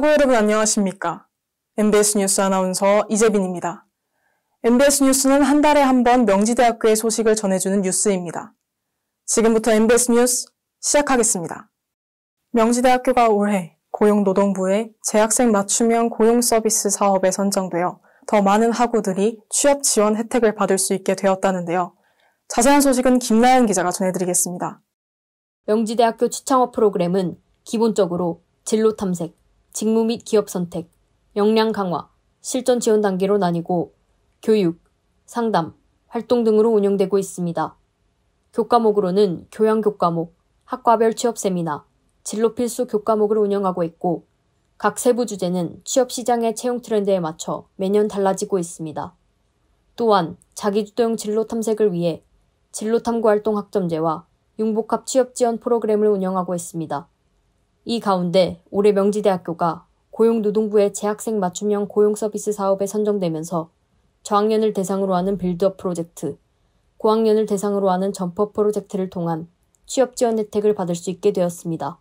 사고 여러분 안녕하십니까? MBS 뉴스 아나운서 이재빈입니다. MBS 뉴스는 한 달에 한 번 명지대학교의 소식을 전해주는 뉴스입니다. 지금부터 MBS 뉴스 시작하겠습니다. 명지대학교가 올해 고용노동부의 재학생 맞춤형 고용서비스 사업에 선정되어 더 많은 학우들이 취업 지원 혜택을 받을 수 있게 되었다는데요. 자세한 소식은 김나연 기자가 전해드리겠습니다. 명지대학교 추창업 프로그램은 기본적으로 진로 탐색, 직무 및 기업 선택, 역량 강화, 실전 지원 단계로 나뉘고 교육, 상담, 활동 등으로 운영되고 있습니다. 교과목으로는 교양 교과목, 학과별 취업 세미나, 진로 필수 교과목을 운영하고 있고 각 세부 주제는 취업 시장의 채용 트렌드에 맞춰 매년 달라지고 있습니다. 또한 자기주도형 진로 탐색을 위해 진로 탐구 활동 학점제와 융복합 취업 지원 프로그램을 운영하고 있습니다. 이 가운데 올해 명지대학교가 고용노동부의 재학생 맞춤형 고용서비스 사업에 선정되면서 저학년을 대상으로 하는 빌드업 프로젝트, 고학년을 대상으로 하는 점퍼 프로젝트를 통한 취업 지원 혜택을 받을 수 있게 되었습니다.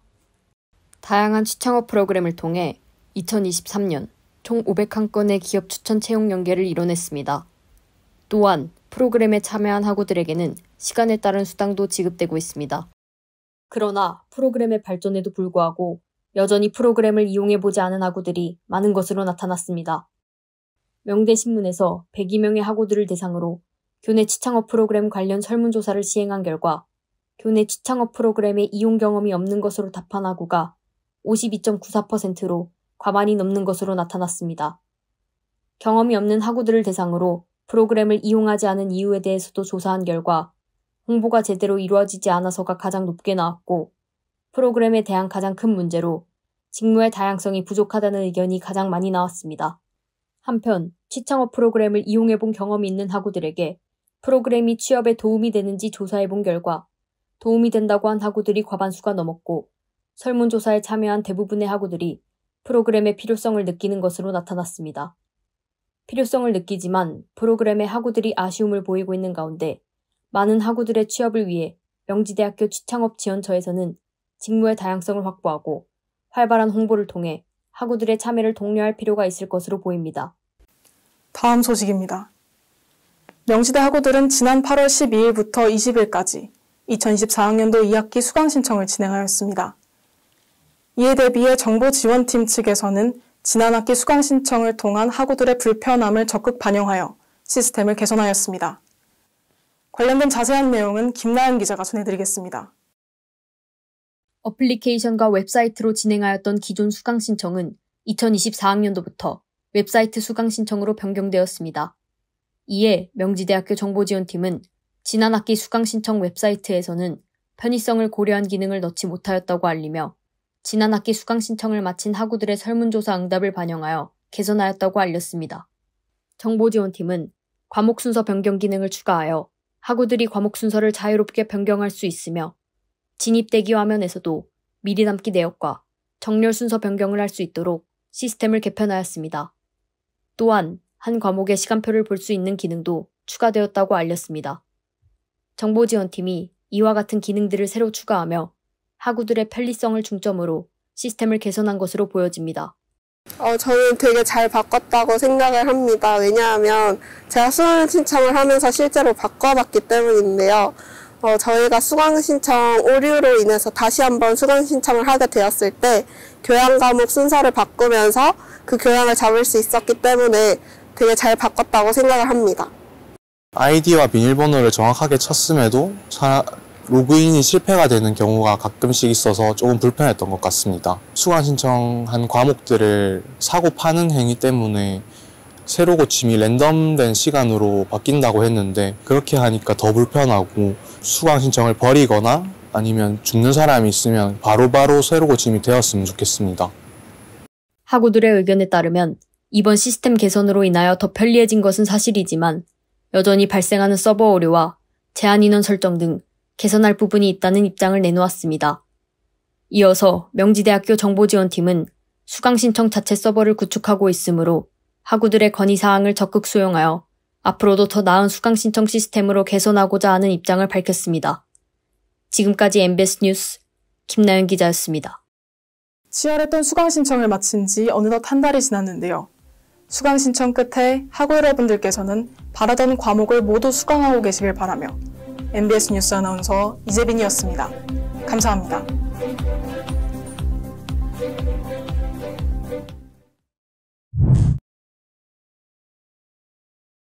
다양한 취창업 프로그램을 통해 2023년 총 501건의 기업 추천 채용 연계를 이뤄냈습니다. 또한 프로그램에 참여한 학우들에게는 시간에 따른 수당도 지급되고 있습니다. 그러나 프로그램의 발전에도 불구하고 여전히 프로그램을 이용해보지 않은 학우들이 많은 것으로 나타났습니다. 명대신문에서 102명의 학우들을 대상으로 교내 취창업 프로그램 관련 설문조사를 시행한 결과 교내 취창업 프로그램에 이용 경험이 없는 것으로 답한 학우가 52.94%로 과반이 넘는 것으로 나타났습니다. 경험이 없는 학우들을 대상으로 프로그램을 이용하지 않은 이유에 대해서도 조사한 결과 홍보가 제대로 이루어지지 않아서가 가장 높게 나왔고 프로그램에 대한 가장 큰 문제로 직무의 다양성이 부족하다는 의견이 가장 많이 나왔습니다. 한편 시청업 프로그램을 이용해본 경험이 있는 학우들에게 프로그램이 취업에 도움이 되는지 조사해본 결과 도움이 된다고 한 학우들이 과반수가 넘었고 설문조사에 참여한 대부분의 학우들이 프로그램의 필요성을 느끼는 것으로 나타났습니다. 필요성을 느끼지만 프로그램의 학우들이 아쉬움을 보이고 있는 가운데 많은 학우들의 취업을 위해 명지대학교 취창업 지원처에서는 직무의 다양성을 확보하고 활발한 홍보를 통해 학우들의 참여를 독려할 필요가 있을 것으로 보입니다. 다음 소식입니다. 명지대 학우들은 지난 8월 12일부터 20일까지 2024학년도 2학기 수강 신청을 진행하였습니다. 이에 대비해 정보 지원팀 측에서는 지난 학기 수강 신청을 통한 학우들의 불편함을 적극 반영하여 시스템을 개선하였습니다. 관련된 자세한 내용은 김나은 기자가 전해드리겠습니다. 어플리케이션과 웹사이트로 진행하였던 기존 수강 신청은 2024학년도부터 웹사이트 수강 신청으로 변경되었습니다. 이에 명지대학교 정보지원팀은 지난 학기 수강 신청 웹사이트에서는 편의성을 고려한 기능을 넣지 못하였다고 알리며 지난 학기 수강 신청을 마친 학우들의 설문조사 응답을 반영하여 개선하였다고 알렸습니다. 정보지원팀은 과목 순서 변경 기능을 추가하여 학우들이 과목 순서를 자유롭게 변경할 수 있으며 진입대기 화면에서도 미리 남기 내역과 정렬 순서 변경을 할 수 있도록 시스템을 개편하였습니다. 또한 한 과목의 시간표를 볼 수 있는 기능도 추가되었다고 알렸습니다. 정보지원팀이 이와 같은 기능들을 새로 추가하며 학우들의 편리성을 중점으로 시스템을 개선한 것으로 보여집니다. 어, 저는 되게 잘 바꿨다고 생각을 합니다. 왜냐하면 제가 수강 신청을 하면서 실제로 바꿔봤기 때문인데요. 어, 저희가 수강 신청 오류로 인해서 다시 한번 수강 신청을 하게 되었을 때 교양 과목 순서를 바꾸면서 그 교양을 잡을 수 있었기 때문에 되게 잘 바꿨다고 생각을 합니다. 아이디와 비밀번호를 정확하게 쳤음에도 로그인이 실패가 되는 경우가 가끔씩 있어서 조금 불편했던 것 같습니다. 수강 신청한 과목들을 사고 파는 행위 때문에 새로 고침이 랜덤된 시간으로 바뀐다고 했는데 그렇게 하니까 더 불편하고 수강 신청을 버리거나 아니면 죽는 사람이 있으면 바로바로 바로 새로 고침이 되었으면 좋겠습니다. 학우들의 의견에 따르면 이번 시스템 개선으로 인하여 더 편리해진 것은 사실이지만 여전히 발생하는 서버 오류와 제한 인원 설정 등 개선할 부분이 있다는 입장을 내놓았습니다. 이어서 명지대학교 정보지원팀은 수강신청 자체 서버를 구축하고 있으므로 학우들의 건의사항을 적극 수용하여 앞으로도 더 나은 수강신청 시스템으로 개선하고자 하는 입장을 밝혔습니다. 지금까지 MBS 뉴스 김나연 기자였습니다. 치열했던 수강신청을 마친 지 어느덧 한 달이 지났는데요. 수강신청 끝에 학우 여러분들께서는 바라던 과목을 모두 수강하고 계시길 바라며 MBS 뉴스 아나운서 이재빈이었습니다. 감사합니다.